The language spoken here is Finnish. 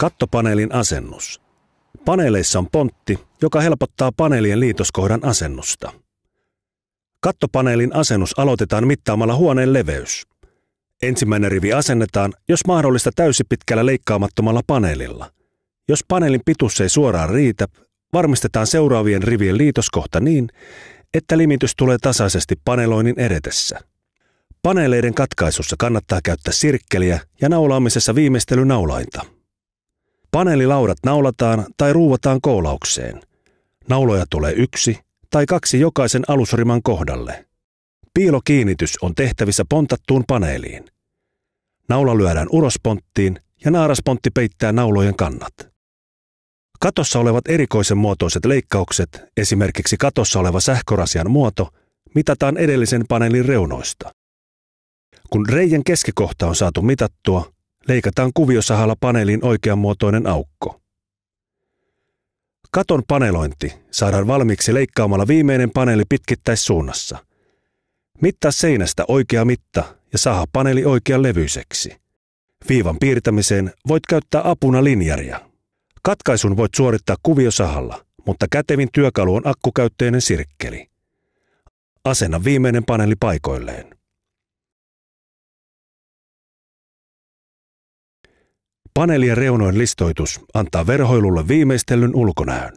Kattopaneelin asennus. Paneeleissa on pontti, joka helpottaa paneelien liitoskohdan asennusta. Kattopaneelin asennus aloitetaan mittaamalla huoneen leveys. Ensimmäinen rivi asennetaan, jos mahdollista täysipitkällä leikkaamattomalla paneelilla. Jos paneelin pituus ei suoraan riitä, varmistetaan seuraavien rivien liitoskohta niin, että limitys tulee tasaisesti paneloinnin edetessä. Paneeleiden katkaisussa kannattaa käyttää sirkkeliä ja naulaamisessa viimeistelynaulainta. Paneelilaudat naulataan tai ruuvataan koulaukseen. Nauloja tulee yksi tai kaksi jokaisen alusriman kohdalle. Piilokiinnitys on tehtävissä pontattuun paneeliin. Naula lyödään urosponttiin ja naaraspontti peittää naulojen kannat. Katossa olevat erikoisen muotoiset leikkaukset, esimerkiksi katossa oleva sähkörasian muoto, mitataan edellisen paneelin reunoista. Kun reijän keskikohta on saatu mitattua, leikataan kuviosahalla paneelin oikeanmuotoinen aukko. Katon panelointi saadaan valmiiksi leikkaamalla viimeinen paneeli pitkittäissuunnassa. Mittaa seinästä oikea mitta ja saha paneeli oikean levyiseksi. Viivan piirtämiseen voit käyttää apuna linjaria. Katkaisun voit suorittaa kuviosahalla, mutta kätevin työkalu on akkukäytteinen sirkkeli. Asenna viimeinen paneeli paikoilleen. Paneelien reunojen listoitus antaa verhoilulle viimeistellyn ulkonäön.